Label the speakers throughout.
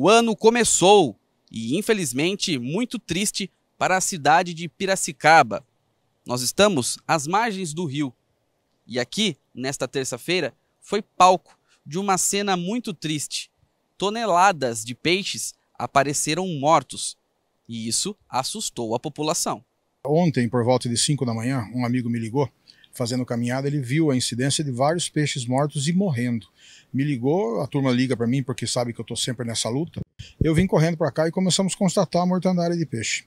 Speaker 1: O ano começou e, infelizmente, muito triste para a cidade de Piracicaba. Nós estamos às margens do rio e aqui, nesta terça-feira, foi palco de uma cena muito triste. Toneladas de peixes apareceram mortos e isso assustou a população.
Speaker 2: Ontem, por volta de 5 da manhã, um amigo me ligou fazendo caminhada, ele viu a incidência de vários peixes mortos e morrendo. Me ligou, a turma liga para mim porque sabe que eu estou sempre nessa luta. Eu vim correndo para cá e começamos a constatar a mortandade de peixe.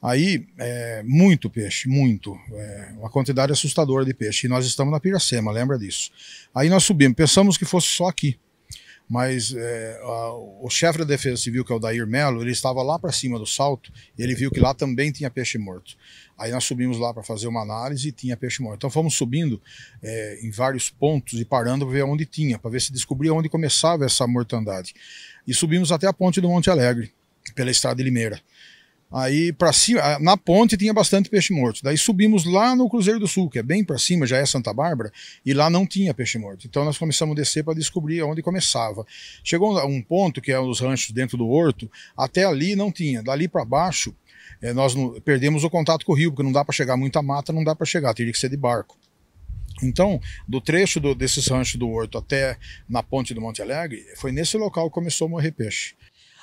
Speaker 2: Aí, é, muito peixe, muito. É, uma quantidade assustadora de peixe. E nós estamos na Piracema, lembra disso. Aí nós subimos, pensamos que fosse só aqui mas é, a, o chefe da Defesa Civil, que é o Dair Melo, ele estava lá para cima do salto e ele viu que lá também tinha peixe morto. Aí nós subimos lá para fazer uma análise e tinha peixe morto. Então fomos subindo é, em vários pontos e parando para ver onde tinha, para ver se descobria onde começava essa mortandade. E subimos até a ponte do Monte Alegre, pela estrada de Limeira. Aí para cima, na ponte tinha bastante peixe morto. Daí subimos lá no Cruzeiro do Sul, que é bem para cima, já é Santa Bárbara, e lá não tinha peixe morto. Então nós começamos a descer para descobrir onde começava. Chegou a um ponto que é um dos ranchos dentro do horto, até ali não tinha. Dali para baixo, é, nós não, perdemos o contato com o rio, porque não dá para chegar muita mata, não dá para chegar, teria que ser de barco. Então, do trecho do, desses ranchos do Horto até na ponte do Monte Alegre, foi nesse local que começou a morrer peixe.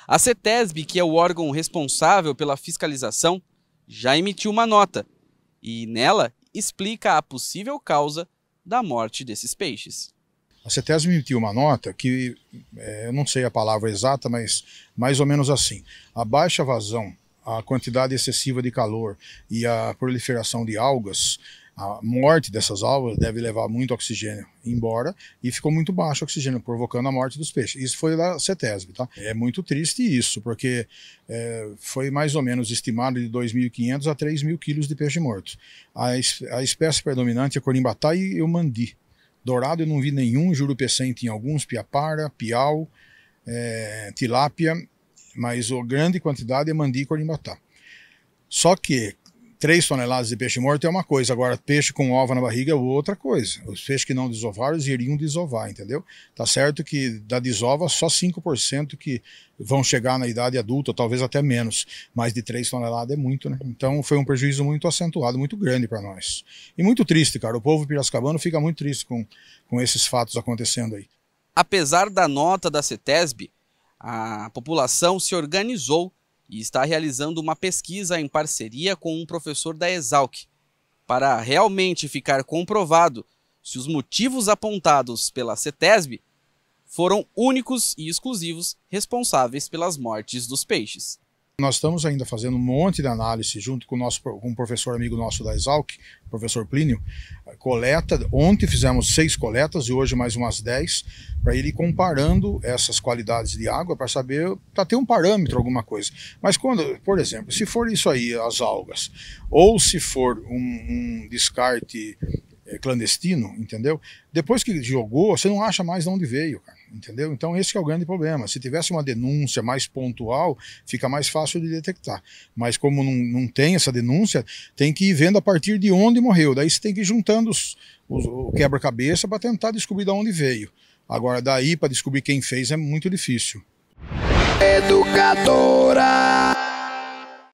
Speaker 1: A CETESB, que é o órgão responsável pela fiscalização, já emitiu uma nota e nela explica a possível causa da morte desses peixes.
Speaker 2: A CETESB emitiu uma nota que, é, eu não sei a palavra exata, mas mais ou menos assim: a baixa vazão a quantidade excessiva de calor e a proliferação de algas, a morte dessas algas deve levar muito oxigênio embora e ficou muito baixo o oxigênio, provocando a morte dos peixes. Isso foi da CETESB, tá? É muito triste isso, porque é, foi mais ou menos estimado de 2.500 a 3.000 quilos de peixe morto. A, es a espécie predominante é corimbatá e o mandi. Dourado eu não vi nenhum, jurupecém em alguns, piapara, piau, é, tilápia mas a grande quantidade é mandícora e batá. Só que 3 toneladas de peixe morto é uma coisa, agora peixe com ova na barriga é outra coisa. Os peixes que não desovaram iriam desovar, entendeu? Tá certo que da desova só 5% que vão chegar na idade adulta, talvez até menos, mas de 3 toneladas é muito, né? Então foi um prejuízo muito acentuado, muito grande para nós. E muito triste, cara. O povo piracicabano fica muito triste com, com esses fatos acontecendo aí.
Speaker 1: Apesar da nota da CETESB, a população se organizou e está realizando uma pesquisa em parceria com um professor da Exalc, para realmente ficar comprovado se os motivos apontados pela CETESB foram únicos e exclusivos responsáveis pelas mortes dos peixes.
Speaker 2: Nós estamos ainda fazendo um monte de análise junto com, o nosso, com um professor amigo nosso da Exalc, professor Plínio, coleta. Ontem fizemos seis coletas e hoje mais umas dez, para ele ir comparando essas qualidades de água para saber, para ter um parâmetro, alguma coisa. Mas quando, por exemplo, se for isso aí, as algas, ou se for um, um descarte é, clandestino, entendeu? Depois que jogou, você não acha mais de onde veio, cara, entendeu? Então esse é o grande problema. Se tivesse uma denúncia mais pontual, fica mais fácil de detectar. Mas como não, não tem essa denúncia, tem que ir vendo a partir de onde morreu. Daí você tem que ir juntando os, os, o quebra-cabeça para tentar descobrir de onde veio. Agora, daí para descobrir quem fez é muito difícil.
Speaker 1: Educadora!